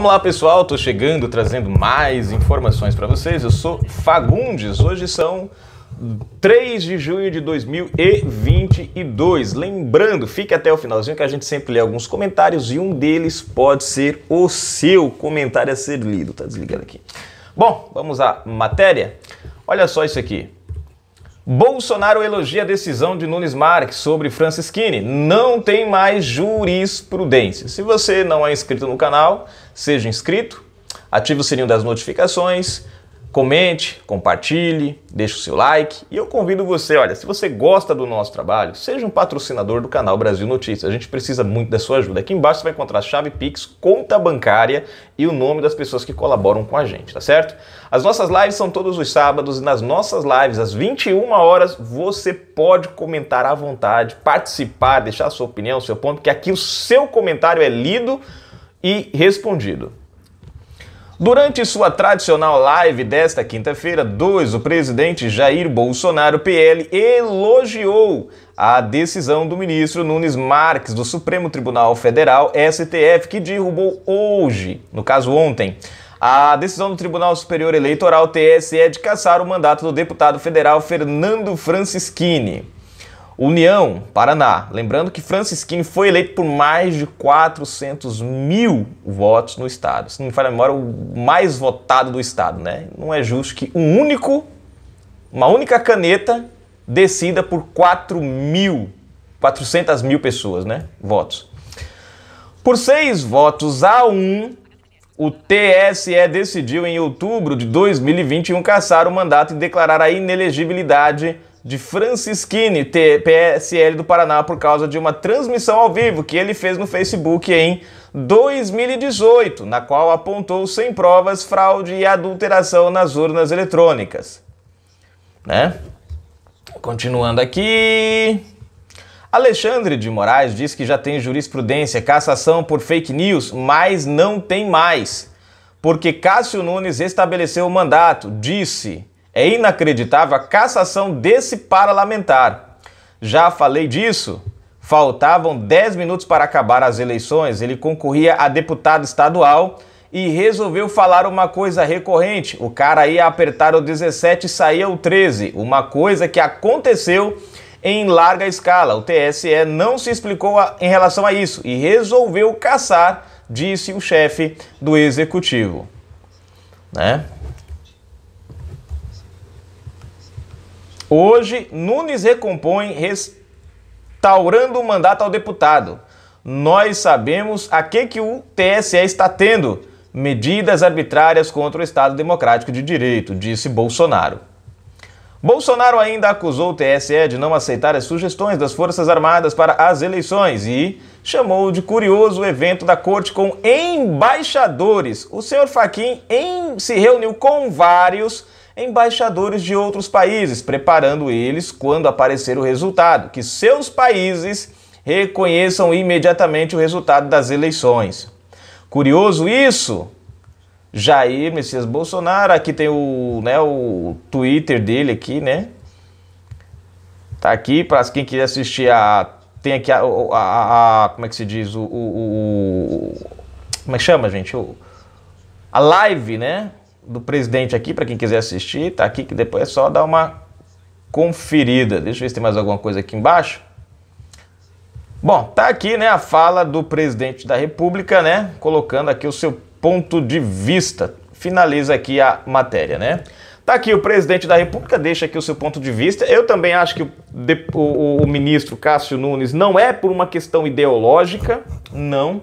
Vamos lá, pessoal, tô chegando trazendo mais informações para vocês. Eu sou Fagundes. Hoje são 3 de junho de 2022. Lembrando, fique até o finalzinho que a gente sempre lê alguns comentários e um deles pode ser o seu comentário a ser lido. Tá desligando aqui. Bom, vamos à matéria. Olha só isso aqui. Bolsonaro elogia a decisão de Nunes Marques sobre Francisquini. Não tem mais jurisprudência. Se você não é inscrito no canal, seja inscrito, ative o sininho das notificações Comente, compartilhe, deixe o seu like e eu convido você, olha, se você gosta do nosso trabalho, seja um patrocinador do canal Brasil Notícias. A gente precisa muito da sua ajuda. Aqui embaixo você vai encontrar a chave Pix, conta bancária e o nome das pessoas que colaboram com a gente, tá certo? As nossas lives são todos os sábados e nas nossas lives às 21 horas você pode comentar à vontade, participar, deixar a sua opinião, seu ponto, que aqui o seu comentário é lido e respondido. Durante sua tradicional live desta quinta-feira 2, o presidente Jair Bolsonaro, PL, elogiou a decisão do ministro Nunes Marques do Supremo Tribunal Federal, STF, que derrubou hoje, no caso ontem, a decisão do Tribunal Superior Eleitoral, TSE, de caçar o mandato do deputado federal Fernando Francischini. União, Paraná. Lembrando que Francisquinho foi eleito por mais de 400 mil votos no estado. Se não me falha a memória, o mais votado do estado, né? Não é justo que um único, uma única caneta decida por 4 mil, 400 mil pessoas, né? Votos. Por seis votos a um, o TSE decidiu em outubro de 2021 caçar o mandato e declarar a inelegibilidade de Francisquini, PSL do Paraná, por causa de uma transmissão ao vivo que ele fez no Facebook em 2018, na qual apontou sem provas fraude e adulteração nas urnas eletrônicas. Né? Continuando aqui. Alexandre de Moraes diz que já tem jurisprudência cassação por fake news, mas não tem mais. Porque Cássio Nunes estabeleceu o mandato, disse. É inacreditável a cassação desse parlamentar. Já falei disso? Faltavam 10 minutos para acabar as eleições, ele concorria a deputado estadual e resolveu falar uma coisa recorrente. O cara ia apertar o 17 e saía o 13, uma coisa que aconteceu em larga escala. O TSE não se explicou a, em relação a isso e resolveu caçar, disse o chefe do executivo. Né? Hoje, Nunes recompõe restaurando o mandato ao deputado. Nós sabemos a que, que o TSE está tendo medidas arbitrárias contra o Estado Democrático de Direito, disse Bolsonaro. Bolsonaro ainda acusou o TSE de não aceitar as sugestões das Forças Armadas para as eleições e chamou de curioso o evento da corte com embaixadores. O senhor Faquim se reuniu com vários embaixadores de outros países, preparando eles quando aparecer o resultado, que seus países reconheçam imediatamente o resultado das eleições. Curioso isso? Jair Messias Bolsonaro, aqui tem o, né, o Twitter dele aqui, né? Tá aqui para quem quiser assistir a tem aqui a, a, a, como é que se diz o, o, o, como é que chama gente o, a live né do presidente aqui, para quem quiser assistir, tá aqui que depois é só dar uma conferida. Deixa eu ver se tem mais alguma coisa aqui embaixo. Bom, tá aqui, né, a fala do presidente da República, né, colocando aqui o seu ponto de vista. Finaliza aqui a matéria, né? Tá aqui o presidente da República, deixa aqui o seu ponto de vista. Eu também acho que o, o, o ministro Cássio Nunes não é por uma questão ideológica, não,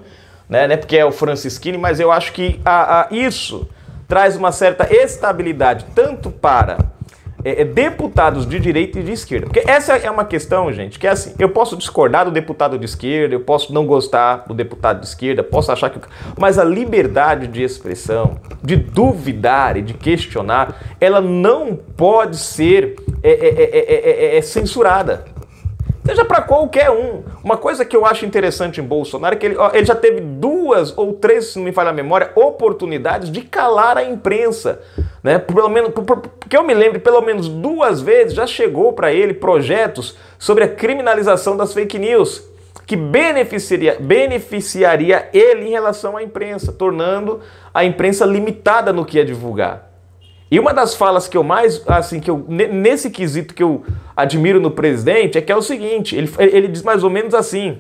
né, né porque é o Francisquini, mas eu acho que a, a isso traz uma certa estabilidade tanto para é, é, deputados de direita e de esquerda. Porque essa é uma questão, gente, que é assim: eu posso discordar do deputado de esquerda, eu posso não gostar do deputado de esquerda, posso achar que. Mas a liberdade de expressão, de duvidar e de questionar, ela não pode ser é, é, é, é, é censurada seja para qualquer um. Uma coisa que eu acho interessante em Bolsonaro é que ele, ó, ele já teve duas ou três, se não me falha a memória, oportunidades de calar a imprensa. Né? Pelo menos, porque eu me lembro, pelo menos duas vezes já chegou para ele projetos sobre a criminalização das fake news que beneficiaria, beneficiaria ele em relação à imprensa, tornando a imprensa limitada no que é divulgar. E uma das falas que eu mais, assim, que eu, nesse quesito que eu admiro no presidente é que é o seguinte: ele, ele diz mais ou menos assim,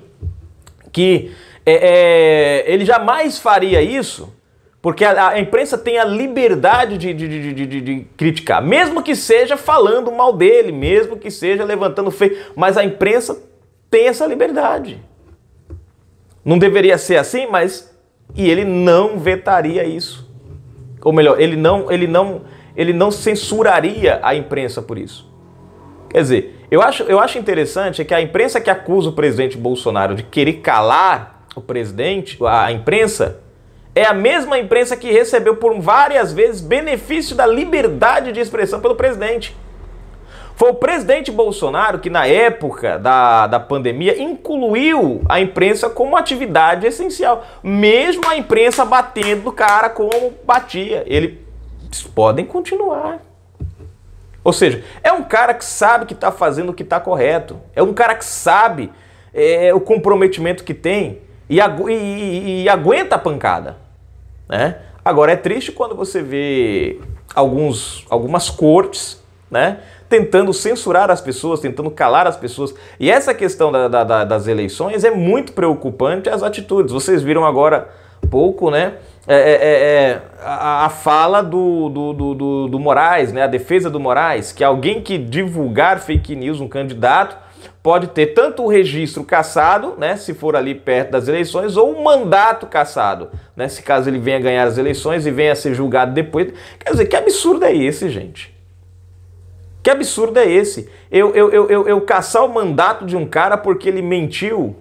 que é, é, ele jamais faria isso porque a, a imprensa tem a liberdade de, de, de, de, criticar, mesmo que seja falando mal dele, mesmo que seja levantando feio, mas a imprensa tem essa liberdade. Não deveria ser assim, mas. E ele não vetaria isso. Ou melhor, ele não, ele não, ele não censuraria a imprensa por isso. Quer dizer, eu acho, eu acho interessante que a imprensa que acusa o presidente Bolsonaro de querer calar o presidente, a imprensa, é a mesma imprensa que recebeu por várias vezes benefício da liberdade de expressão pelo presidente. Foi o presidente Bolsonaro que, na época da, da pandemia, incluiu a imprensa como atividade essencial, mesmo a imprensa batendo o cara como batia. Ele, eles podem continuar. Ou seja, é um cara que sabe que está fazendo o que está correto, é um cara que sabe é, o comprometimento que tem e, agu e, e, e aguenta a pancada. Né? Agora, é triste quando você vê alguns, algumas cortes, né? tentando censurar as pessoas, tentando calar as pessoas. E essa questão da, da, da, das eleições é muito preocupante as atitudes. Vocês viram agora pouco, né? É, é, é, é a, a, fala do, do, do, do, Moraes, né? a defesa do Moraes, que alguém que divulgar fake news, um candidato, pode ter tanto o registro cassado, né? se for ali perto das eleições, ou o mandato cassado, né? se caso ele venha ganhar as eleições e venha a ser julgado depois. Quer dizer, que absurdo é esse, gente? Que absurdo é esse? Eu, eu, eu, eu, eu caçar o mandato de um cara porque ele mentiu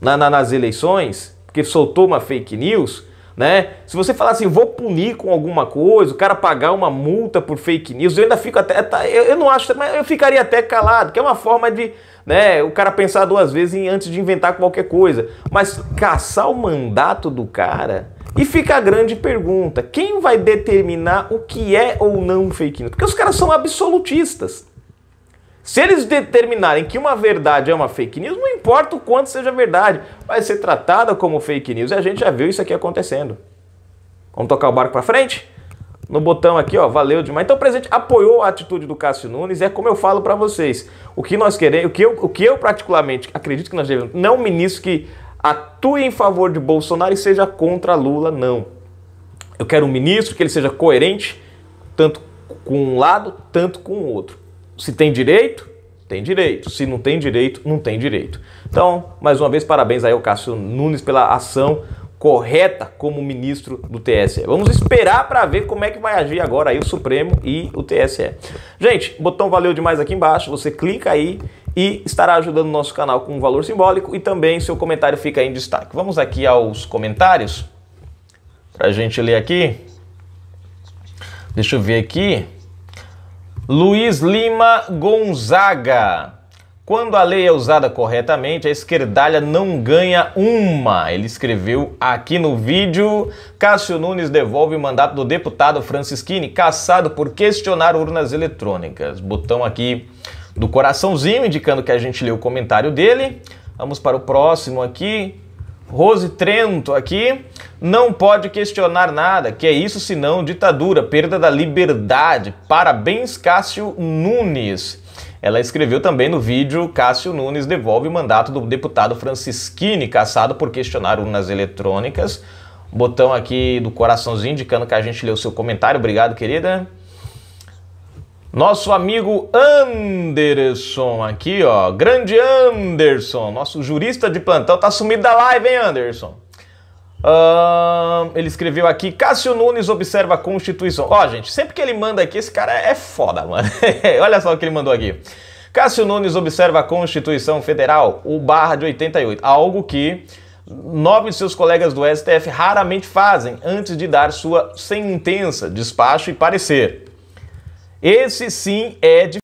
na, na, nas eleições, porque soltou uma fake news, né? Se você falar assim, vou punir com alguma coisa, o cara pagar uma multa por fake news, eu ainda fico até. Tá, eu, eu não acho, mas eu ficaria até calado, que é uma forma de né, o cara pensar duas vezes antes de inventar qualquer coisa. Mas caçar o mandato do cara e fica a grande pergunta: quem vai determinar o que é ou não fake news? Porque os caras são absolutistas. Se eles determinarem que uma verdade é uma fake news, não importa o quanto seja verdade, vai ser tratada como fake news. E a gente já viu isso aqui acontecendo. Vamos tocar o barco para frente? No botão aqui, ó, valeu demais. Então o presidente apoiou a atitude do Cássio Nunes, é como eu falo para vocês. O que nós queremos, o que eu, o que eu particularmente acredito que nós devemos, não o ministro que atue em favor de Bolsonaro e seja contra Lula, não. Eu quero um ministro que ele seja coerente, tanto com um lado, tanto com o outro. Se tem direito, tem direito. Se não tem direito, não tem direito. Então, mais uma vez, parabéns aí ao Cássio Nunes pela ação correta como ministro do TSE. Vamos esperar para ver como é que vai agir agora aí o Supremo e o TSE. Gente, botão valeu demais aqui embaixo, você clica aí e estará ajudando o nosso canal com um valor simbólico e também seu comentário fica em destaque. Vamos aqui aos comentários para a gente ler aqui. Deixa eu ver aqui. Luiz Lima Gonzaga. Quando a lei é usada corretamente, a esquerdalha não ganha uma. Ele escreveu aqui no vídeo. Cássio Nunes devolve o mandato do deputado Francisquini, caçado por questionar urnas eletrônicas. Botão aqui do coraçãozinho, indicando que a gente leu o comentário dele. Vamos para o próximo aqui. Rose Trento aqui. Não pode questionar nada, que é isso senão ditadura, perda da liberdade. Parabéns, Cássio Nunes. Ela escreveu também no vídeo: Cássio Nunes devolve o mandato do deputado Francisquini, caçado por questionar urnas eletrônicas. Botão aqui do coraçãozinho indicando que a gente leu seu comentário. Obrigado, querida. Nosso amigo Anderson aqui, ó. Grande Anderson, nosso jurista de plantão, tá sumido da live, hein, Anderson? Uh, ele escreveu aqui: Cássio Nunes observa a Constituição. Ó, gente, sempre que ele manda aqui, esse cara é foda, mano. Olha só o que ele mandou aqui. Cássio Nunes observa a Constituição Federal, o barra de 88, algo que nove de seus colegas do STF raramente fazem antes de dar sua sentença, despacho e parecer. Esse sim é de